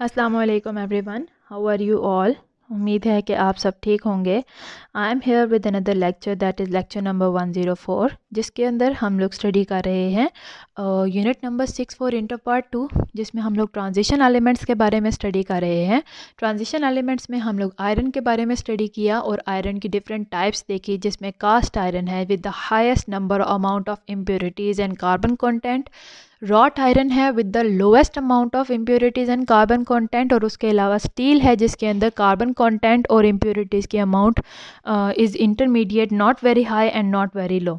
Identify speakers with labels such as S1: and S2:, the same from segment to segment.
S1: अस्सलाम everyone how are you all उम्मीद है कि आप सब ठीक होंगे I am here with another lecture that is lecture number one zero four जिसके अंदर हम लोग स्टडी कर रहे हैं unit number six four inter part two जिसमें हम लोग ट्रांजिशन एलिमेंट्स के बारे में स्टडी कर रहे हैं ट्रांजिशन एलिमेंट्स में हम लोग आयरन के बारे में स्टडी किया और आयरन की डिफरेंट टाइप्स देखी जिसमें कास्ट आयरन है with the highest number amount of impurities and carbon content wrought iron है with the lowest amount of impurities and carbon content और उसके अलावा स्टील है जिसके अंदर कार्बन कंटेंट और इम्प्योरिटीज़ की amount is intermediate not very high and not very low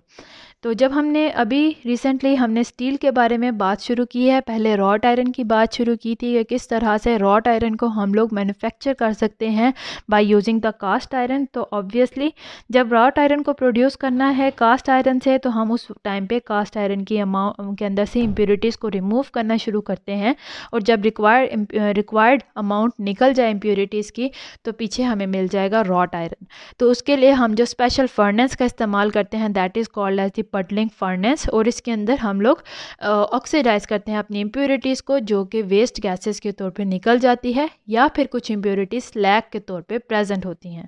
S1: तो जब हमने अभी रिसेंटली हमने स्टील के बारे में बात शुरू की है पहले रॉट आयरन की बात शुरू की थी कि किस तरह से रॉट आयरन को हम लोग मैन्युफैक्चर कर सकते हैं by using the cast iron तो ऑब्वियसली जब रॉट आयरन को प्रोड्यूस करना है कास्ट आयरन से तो हम उस टाइम पे कास्ट आयरन की अमाउंट के अंदर से इम्प्योरिटीज़ को रिमूव करना शुरू करते हैं और जब रिक्वायर रिक्वायर्ड अमाउंट निकल जाए इम्प्योरिटीज़ की तो पीछे हमें मिल जाएगा रॉट आयरन तो उसके लिए हम जो स्पेशल फर्नेस का इस्तेमाल करते हैं that is called as the puddling furnace और इसके अंदर हम लोग ऑक्सीडाइज करते हैं अपनी इम्प्योरिटीज़ को जो कि वेस्ट गैसेस के तौर पे निकल जाती है या फिर कुछ इम्प्योरिटीज़ स्लैग के तौर पे प्रेजेंट होती हैं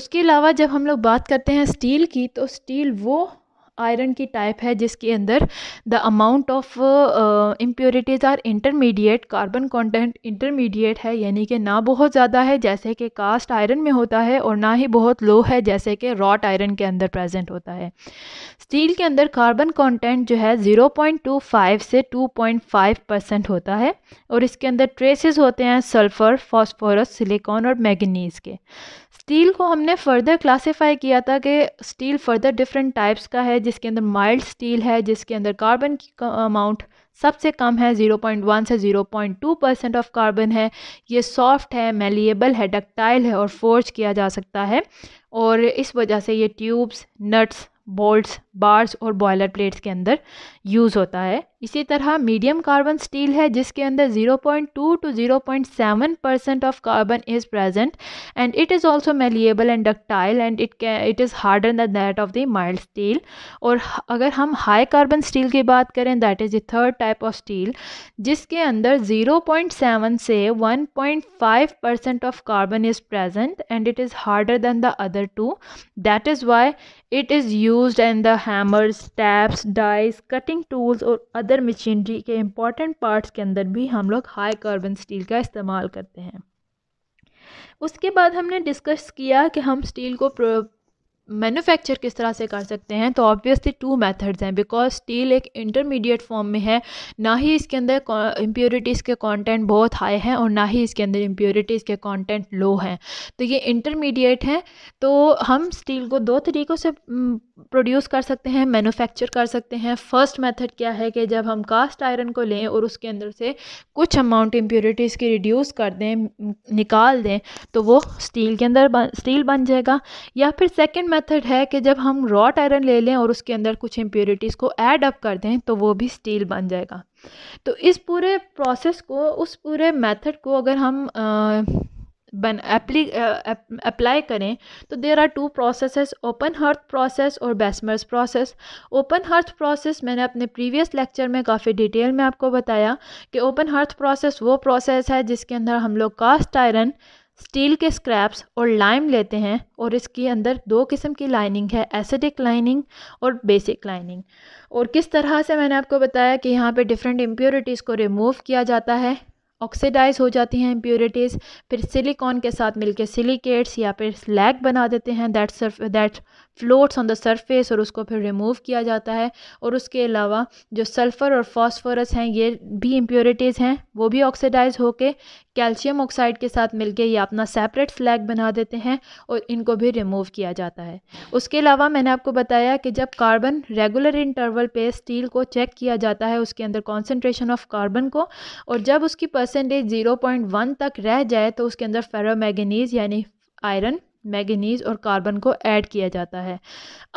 S1: उसके अलावा जब हम लोग बात करते हैं स्टील की तो स्टील वो आयरन की टाइप है जिसके अंदर the amount of impurities are intermediate carbon content intermediate है यानी कि ना बहुत ज़्यादा है जैसे कि कास्ट आयरन में होता है और ना ही बहुत लो है जैसे कि रॉट आयरन के अंदर प्रेजेंट होता है स्टील के अंदर कार्बन कंटेंट जो है 0.25 से 2.5 परसेंट होता है और इसके अंदर ट्रेसिस होते हैं सल्फ़र फॉस्फोरस सिलिकॉन और मैगनीज़ के स्टील को हमने फ़र्दर क्लासीफाई किया था कि स्टील फ़र्दर डिफरेंट टाइप्स का है जिसके अंदर माइल्ड स्टील है जिसके अंदर कार्बन की अमाउंट सबसे कम है 0.1 से 0.2 परसेंट ऑफ कार्बन है ये सॉफ्ट है मेलिएबल है डक्टाइल है और फोर्ज किया जा सकता है और इस वजह से ये ट्यूब्स नट्स बोल्ट्स बार्स और बॉयलर प्लेट्स के अंदर यूज़ होता है इसी तरह मीडियम कार्बन स्टील है जिसके अंदर 0.2 to 0.7 percent of carbon is present and it is also malleable and ductile and it it is harder than that of the mild steel और अगर हम हाई कार्बन स्टील की बात करें that is the third type of steel जिसके अंदर 0.7 से 1.5 percent of carbon is present and it is harder than the other two that is why it is use in the hammers taps dies cutting tools और other machinery के important parts के अंदर भी हम लोग हाई कार्बन स्टील का इस्तेमाल करते हैं उसके बाद हमने डिस्कस किया कि हम स्टील को मैन्युफैक्चर किस तरह से कर सकते हैं तो ऑब्वियसली टू मेथड्स हैं बिकॉज स्टील एक इंटरमीडिएट फॉर्म में है ना ही इसके अंदर इम्प्योरिटीज़ के कंटेंट बहुत हाई हैं और ना ही इसके अंदर इम्प्योरिटीज़ के कंटेंट लो हैं तो ये इंटरमीडिएट हैं तो हम स्टील को दो तरीक़ों से प्रोड्यूस कर सकते हैं मैनुफैक्चर कर सकते हैं फ़र्स्ट मैथड क्या है कि जब हम कास्ट आयरन को लें और उसके अंदर से कुछ अमाउंट इम्प्योरिटीज़ की रिड्यूस कर दें निकाल दें तो वो स्टील के अंदर स्टील बन जाएगा या फिर सेकेंड मेथड है कि जब हम रॉट आयरन ले लें और उसके अंदर कुछ इम्प्योरिटीज़ को ऐड अप कर दें तो वो भी स्टील बन जाएगा तो इस पूरे प्रोसेस को उस पूरे मेथड को अगर हम बन अप्लाई करें तो there are two process open hearth process और Bessemer's process open hearth process मैंने अपने प्रीवियस लेक्चर में काफ़ी डिटेल में आपको बताया कि ओपन हर्थ प्रोसेस वो प्रोसेस है जिसके अंदर हम लोग कास्ट आयरन स्टील के स्क्रैप्स और लाइम लेते हैं और इसके अंदर दो किस्म की लाइनिंग है एसिडिक लाइनिंग और बेसिक लाइनिंग और किस तरह से मैंने आपको बताया कि यहाँ पे डिफरेंट इम्प्योरिटीज़ को रिमूव किया जाता है ऑक्सीडाइज हो जाती हैं इम्प्योरिटीज़ फिर सिलिकॉन के साथ मिलके सिलिकेट्स या फिर स्लैग बना देते हैं that surf that floats on the surface और उसको फिर रिमूव किया जाता है और उसके अलावा जो सल्फ़र और फॉस्फोरस हैं ये भी इम्प्योरिटीज़ हैं वो भी ऑक्सीडाइज होकर कैल्शियम ऑक्साइड के साथ मिलके ये अपना सेपरेट फ्लैग बना देते हैं और इनको भी रिमूव किया जाता है उसके अलावा मैंने आपको बताया कि जब कार्बन रेगुलर इंटरवल पे स्टील को चेक किया जाता है उसके अंदर कॉन्सेंट्रेशन ऑफ कार्बन को और जब उसकी परसेंटेज ज़ीरो पॉइंट वन तक रह जाए तो उसके अंदर फेरोमैगनीज यानी आयरन मैगनीज और कार्बन को ऐड किया जाता है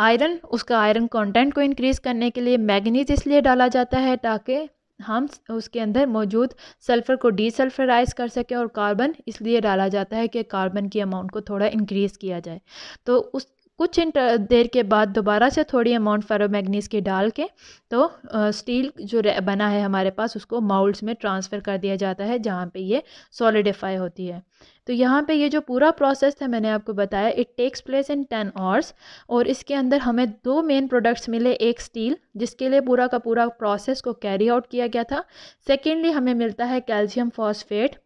S1: आयरन उसका आयरन कंटेंट को इंक्रीज़ करने के लिए मैगनीज इसलिए डाला जाता है ताकि हम उसके अंदर मौजूद सल्फ़र को डीसल्फ़राइज कर सकें और कार्बन इसलिए डाला जाता है कि कार्बन की अमाउंट को थोड़ा इंक्रीज़ किया जाए तो उस कुछ इंटर देर के बाद दोबारा से थोड़ी अमाउंट फेरोमैगनीज की डाल के तो स्टील जो बना है हमारे पास उसको माउल्स में ट्रांसफ़र कर दिया जाता है जहाँ पे ये सॉलिडिफाई होती है तो यहाँ पे ये जो पूरा प्रोसेस था मैंने आपको बताया it takes place in ten hours और इसके अंदर हमें दो मेन प्रोडक्ट्स मिले एक स्टील जिसके लिए पूरा का पूरा प्रोसेस को कैरी आउट किया गया था सेकेंडली हमें मिलता है कैल्शियम फॉस्फेट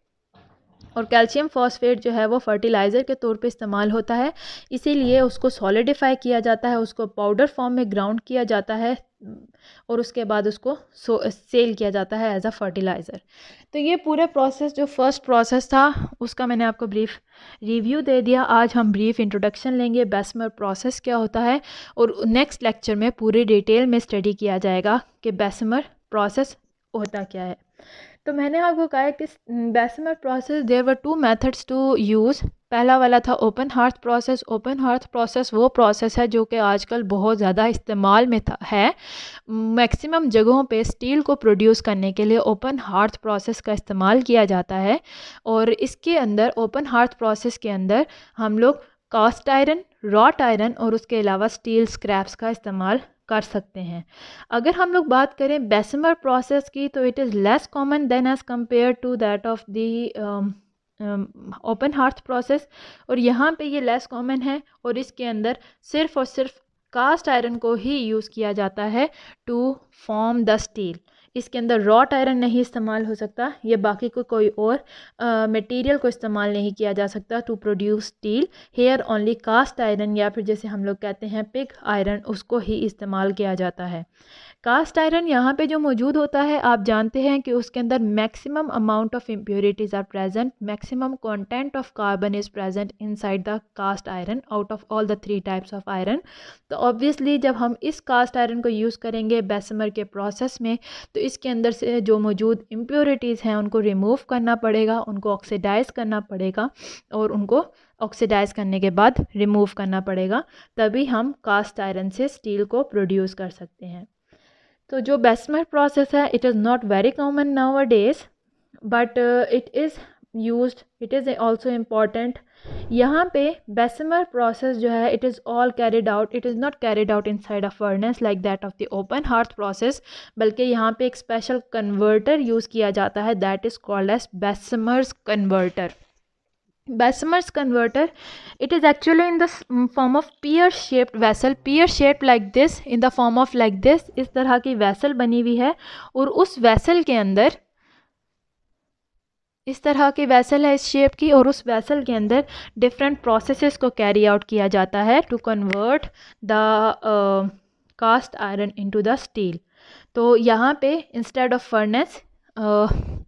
S1: और कैल्शियम फॉस्फेट जो है वो फर्टिलाइज़र के तौर पे इस्तेमाल होता है इसीलिए उसको सॉलिडिफाई किया जाता है उसको पाउडर फॉर्म में ग्राउंड किया जाता है और उसके बाद उसको सेल किया जाता है एज अ फर्टिलाइज़र तो ये पूरा प्रोसेस जो फर्स्ट प्रोसेस था उसका मैंने आपको ब्रीफ रिव्यू दे दिया आज हम ब्रीफ इंट्रोडक्शन लेंगे बेसमर प्रोसेस क्या होता है और नेक्स्ट लेक्चर में पूरे डिटेल में स्टडी किया जाएगा कि बेसमर प्रोसेस होता क्या है तो मैंने आपको कहा कि Bessemer process there were two methods to use पहला वाला था open hearth process open hearth process वो प्रोसेस है जो कि आजकल बहुत ज़्यादा इस्तेमाल में था है मैक्सिमम जगहों पे स्टील को प्रोड्यूस करने के लिए ओपन हार्थ प्रोसेस का इस्तेमाल किया जाता है और इसके अंदर ओपन हार्थ प्रोसेस के अंदर हम लोग कास्ट आयरन रॉट आयरन और उसके अलावा स्टील स्क्रैप्स का इस्तेमाल कर सकते हैं अगर हम लोग बात करें बेसमर प्रोसेस की तो it is less common than as compare to that of the open hearth process और यहाँ पे ये लेस कॉमन है और इसके अंदर सिर्फ़ और सिर्फ कास्ट आयरन को ही यूज़ किया जाता है टू फॉर्म द स्टील इसके अंदर रॉट आयरन नहीं इस्तेमाल हो सकता या बाकी को कोई और मटेरियल को इस्तेमाल नहीं किया जा सकता to produce steel here only cast iron या फिर जैसे हम लोग कहते हैं पिक आयरन उसको ही इस्तेमाल किया जाता है कास्ट आयरन यहाँ पे जो मौजूद होता है आप जानते हैं कि उसके अंदर maximum amount of impurities are present maximum content of carbon is present inside the cast iron out of all the three types of iron तो ऑब्वियसली जब हम इस कास्ट आयरन को यूज़ करेंगे बेसमर के प्रोसेस में तो इसके अंदर से जो मौजूद इम्प्योरिटीज़ हैं उनको रिमूव करना पड़ेगा उनको ऑक्सीडाइज करना पड़ेगा और उनको ऑक्सीडाइज करने के बाद रिमूव करना पड़ेगा तभी हम कास्ट आयरन से स्टील को प्रोड्यूस कर सकते हैं तो जो बेस्मर प्रोसेस है it is not very common nowadays but it is use it is also important यहाँ पे बेसमर प्रोसेस जो है it is all carried out it is not carried out inside a furnace like that of the open hearth process बल्कि यहाँ पे एक special converter use किया जाता है that is called as Bessemer's converter by Summers converter it is actually in the form of pear shaped vessel pear shaped like this in the form of like this इस तरह की vessel बनी हुई है और उस vessel के अंदर इस तरह की वैसल है इस शेप की और उस वैसल के अंदर डिफरेंट प्रोसेसेस को कैरी आउट किया जाता है to convert the cast iron into the steel तो यहाँ पे instead of furnace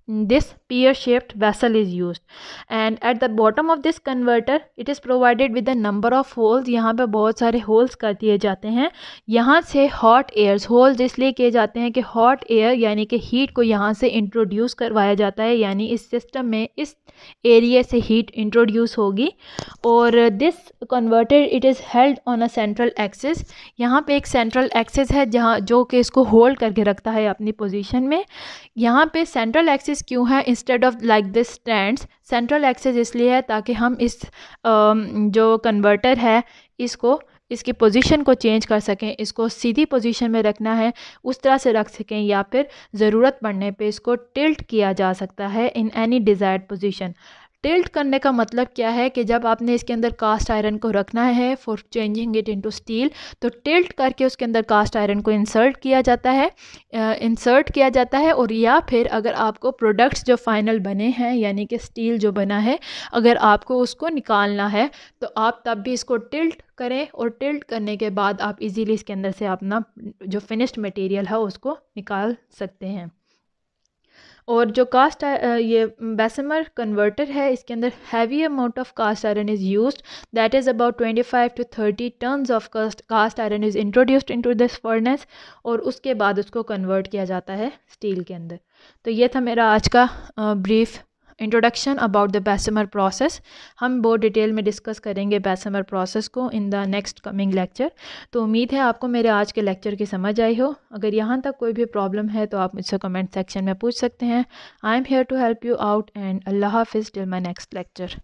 S1: this pear shaped vessel is used and at the bottom of this converter it is provided with a number of holes yahan pe bahut sare holes kar diye jate hain yahan se hot airs holes isliye kiye jate hain ki hot air yani ki heat ko yahan se introduce karwaya jata hai yani is system mein is area se heat introduce hogi aur this converter it is held on a central axis yahan pe ek central axis hai jahan jo कि isko hold karke rakhta hai apni position mein yahan pe central axis axis क्यों है instead of like this stand central axis इसलिए है ताकि हम इस जो converter है इसको इसकी पोजीशन को चेंज कर सकें इसको सीधी पोजीशन में रखना है उस तरह से रख सकें या फिर ज़रूरत पड़ने पे इसको टिल्ट किया जा सकता है in any desired position tilt करने का मतलब क्या है कि जब आपने इसके अंदर कास्ट आयरन को रखना है for changing it into steel तो टिल्ट करके उसके अंदर कास्ट आयरन को इंसर्ट किया जाता है इंसर्ट किया जाता है और या फिर अगर आपको प्रोडक्ट्स जो फाइनल बने हैं यानी कि स्टील जो बना है अगर आपको उसको निकालना है तो आप तब भी इसको टिल्ट करें और टिल्ट करने के बाद आप इजीली इसके अंदर से अपना जो फिनिश्ड मटेरियल है उसको निकाल सकते हैं और जो कास्ट ये बेसमर कन्वर्टर है इसके अंदर heavy amount of cast iron is use that is about twenty five to thirty tons of cast cast iron is introduced into this furnace और उसके बाद उसको कन्वर्ट किया जाता है स्टील के अंदर तो ये था मेरा आज का brief introduction about the Bessemer process हम बहुत डिटेल में डिस्कस करेंगे बैसमर प्रोसेस को in the next coming lecture तो उम्मीद है आपको मेरे आज के लेक्चर की समझ आई हो अगर यहाँ तक कोई भी प्रॉब्लम है तो आप मुझसे कमेंट सेक्शन में पूछ सकते हैं I am here to help you out and अल्लाह हाफिज़ टिल माई नेक्स्ट लेक्चर